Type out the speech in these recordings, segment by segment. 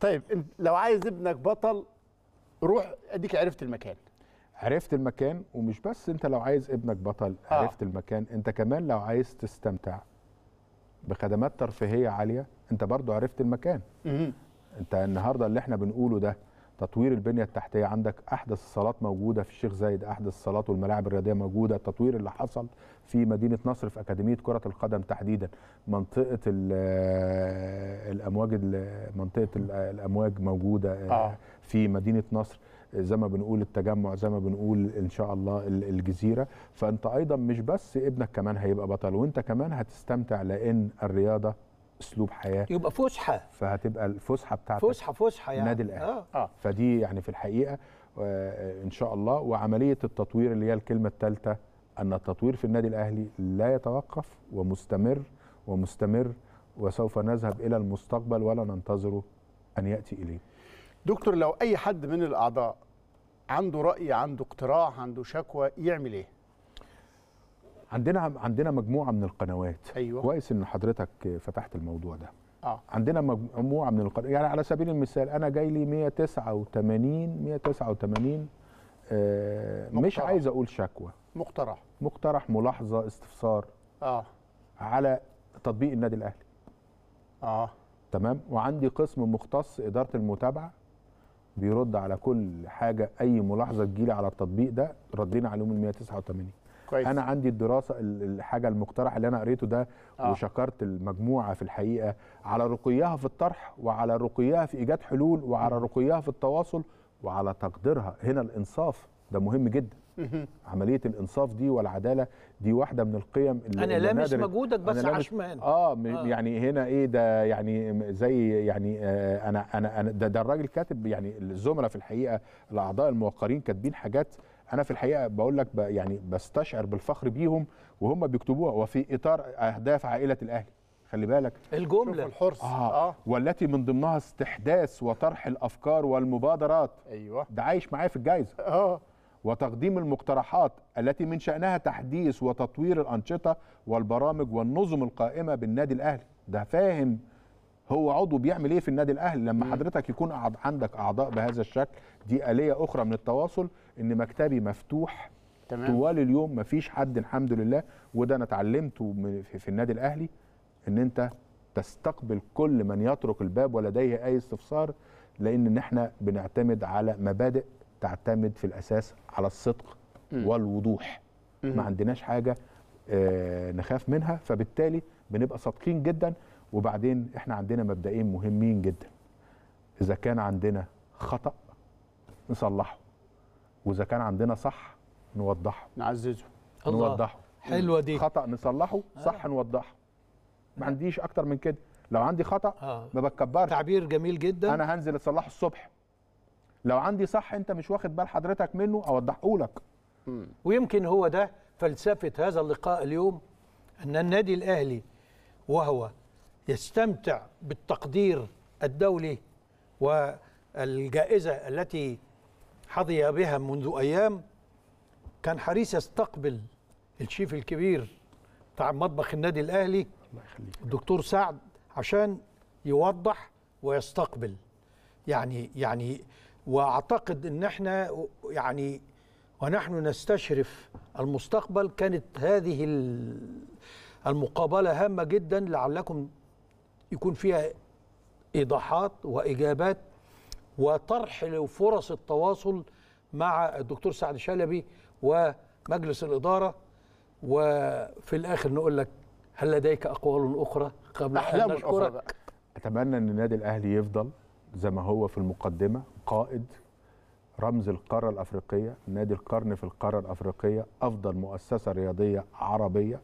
طيب انت لو عايز ابنك بطل روح اديك عرفت المكان عرفت المكان ومش بس انت لو عايز ابنك بطل آه. عرفت آه. المكان انت كمان لو عايز تستمتع بخدمات ترفيهيه عاليه انت برضو عرفت المكان انت النهارده اللي احنا بنقوله ده تطوير البنيه التحتيه عندك احدث الصالات موجوده في الشيخ زايد احدث الصالات والملاعب الرياضيه موجوده التطوير اللي حصل في مدينه نصر في اكاديميه كره القدم تحديدا منطقه آه، الامواج منطقه آه، الامواج موجوده آه، في مدينه نصر زي ما بنقول التجمع زي ما بنقول ان شاء الله الجزيره فانت ايضا مش بس ابنك كمان هيبقى بطل وانت كمان هتستمتع لان الرياضه اسلوب حياه يبقى فسحه فهتبقى الفسحه بتاعتك فسحه فسحه يعني النادي الاهلي آه. آه. فدي يعني في الحقيقه آه، ان شاء الله وعمليه التطوير اللي هي الكلمه الثالثه ان التطوير في النادي الاهلي لا يتوقف ومستمر ومستمر وسوف نذهب الى المستقبل ولا ننتظره ان ياتي اليه دكتور لو اي حد من الاعضاء عنده راي عنده اقتراح عنده شكوى يعمل ايه عندنا عندنا مجموعه من القنوات أيوة. كويس ان حضرتك فتحت الموضوع ده آه. عندنا مجموعه من القنوات يعني على سبيل المثال انا جاي لي 189 189 آه مش عايز اقول شكوى مقترح مقترح ملاحظه استفسار اه على تطبيق النادي الاهلي اه تمام وعندي قسم مختص اداره المتابعه بيرد على كل حاجه اي ملاحظه تجيلي على التطبيق ده ردينا عليهم ال 189 كويس. انا عندي الدراسه الحاجه المقترح اللي انا قريته ده آه. وشكرت المجموعه في الحقيقه على رقيها في الطرح وعلى رقيها في ايجاد حلول وعلى رقيها في التواصل وعلى تقديرها هنا الانصاف ده مهم جدا عمليه الانصاف دي والعداله دي واحده من القيم اللي انا لامس مجهودك بس عشمان آه, اه يعني هنا ايه ده يعني زي يعني آه انا انا, أنا ده, ده الراجل كاتب يعني الزملاء في الحقيقه الاعضاء الموقرين كاتبين حاجات انا في الحقيقه بقول لك يعني بستشعر بالفخر بيهم وهم بيكتبوها وفي اطار اهداف عائله الاهلي خلي بالك الجمله الحرص آه. آه. والتي من ضمنها استحداث وطرح الافكار والمبادرات ايوه ده عايش معايا في الجائزه اه وتقديم المقترحات التي من شأنها تحديث وتطوير الأنشطة والبرامج والنظم القائمة بالنادي الأهلي ده فاهم هو عضو بيعمل ايه في النادي الاهلي لما حضرتك يكون عندك اعضاء بهذا الشكل دي اليه اخرى من التواصل ان مكتبي مفتوح تمام. طوال اليوم مفيش حد الحمد لله وده انا اتعلمته في النادي الاهلي ان انت تستقبل كل من يطرق الباب ولديه اي استفسار لان احنا بنعتمد على مبادئ تعتمد في الاساس على الصدق م. والوضوح م. ما عندناش حاجه آه، نخاف منها فبالتالي بنبقى صادقين جدا وبعدين احنا عندنا مبدئين مهمين جدا اذا كان عندنا خطا نصلحه واذا كان عندنا صح نوضحه نعززه نوضحه حلوه دي خطا نصلحه آه. صح آه. نوضحه ما عنديش اكتر من كده لو عندي خطا آه. ما بتكبرش تعبير جميل جدا انا هنزل اصلحه الصبح لو عندي صح انت مش واخد بال حضرتك منه اوضحه لك ويمكن هو ده فلسفه هذا اللقاء اليوم ان النادي الاهلي وهو يستمتع بالتقدير الدولي والجائزة التي حظي بها منذ أيام كان حريص يستقبل الشيف الكبير بتاع مطبخ النادي الأهلي الله يخليك الدكتور سعد عشان يوضح ويستقبل يعني يعني واعتقد ان احنا يعني ونحن نستشرف المستقبل كانت هذه المقابله هامه جدا لعلكم يكون فيها ايضاحات واجابات وطرح لفرص التواصل مع الدكتور سعد شلبي ومجلس الاداره وفي الاخر نقول لك هل لديك اقوال اخرى قبل ان نشكرك اتمنى ان النادي الاهلي يفضل زي ما هو في المقدمه قائد رمز القاره الافريقيه نادي القرن في القاره الافريقيه افضل مؤسسه رياضيه عربيه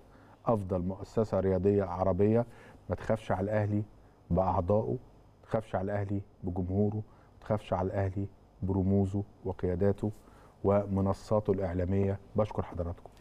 افضل مؤسسه رياضيه عربيه ما تخافش على الاهلي باعضائه ما تخافش على الاهلي بجمهوره ما تخافش على الاهلي برموزه وقياداته ومنصاته الاعلاميه بشكر حضراتكم